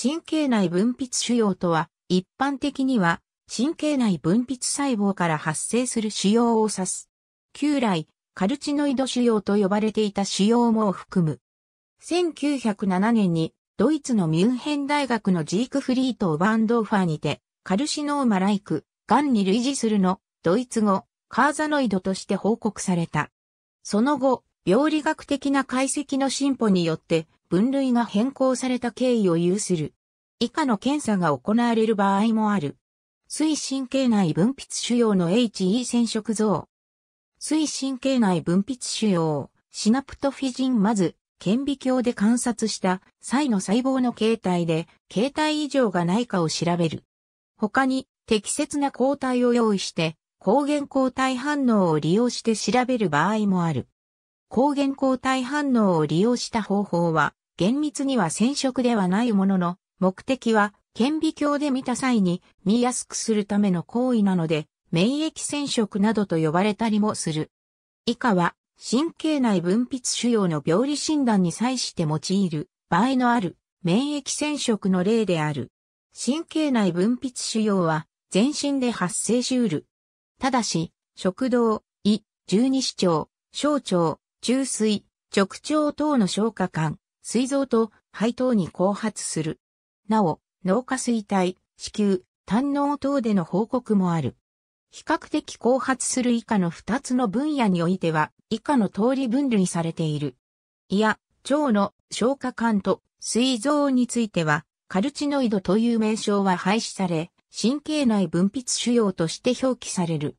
神経内分泌腫瘍とは、一般的には、神経内分泌細胞から発生する腫瘍を指す。旧来、カルチノイド腫瘍と呼ばれていた腫瘍も含む。1907年に、ドイツのミュンヘン大学のジークフリート・バンドーファーにて、カルシノーマライク、ガンに類似するの、ドイツ語、カーザノイドとして報告された。その後、病理学的な解析の進歩によって、分類が変更された経緯を有する。以下の検査が行われる場合もある。水神経内分泌腫瘍の HE 染色像。水神経内分泌腫瘍、シナプトフィジンまず、顕微鏡で観察した際の細胞の形態で、形態異常がないかを調べる。他に、適切な抗体を用意して、抗原抗体反応を利用して調べる場合もある。抗原抗体反応を利用した方法は、厳密には染色ではないものの、目的は、顕微鏡で見た際に見やすくするための行為なので、免疫染色などと呼ばれたりもする。以下は、神経内分泌腫瘍の病理診断に際して用いる場合のある免疫染色の例である。神経内分泌腫瘍は全身で発生しうる。ただし、食道、胃、十二指腸、小腸、中水、直腸等の消化管、膵臓と肺等に後発する。なお、脳下垂体、子宮、胆脳等での報告もある。比較的後発する以下の2つの分野においては、以下の通り分類されている。いや、腸の消化管と膵臓については、カルチノイドという名称は廃止され、神経内分泌腫瘍として表記される。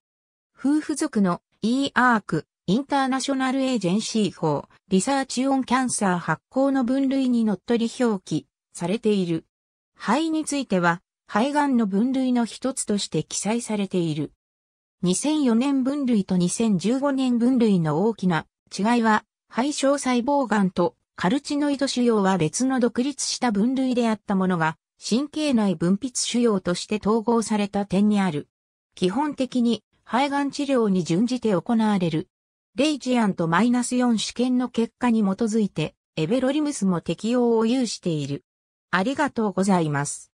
夫婦族の E アーク、インターナショナルエージェンシー法、リサーチオンキャンサー発行の分類にのっとり表記されている。肺については、肺がんの分類の一つとして記載されている。2004年分類と2015年分類の大きな違いは、肺小細胞がんとカルチノイド腫瘍は別の独立した分類であったものが、神経内分泌腫瘍として統合された点にある。基本的に肺がん治療に準じて行われるレイジアント -4 試験の結果に基づいて、エベロリムスも適用を有している。ありがとうございます。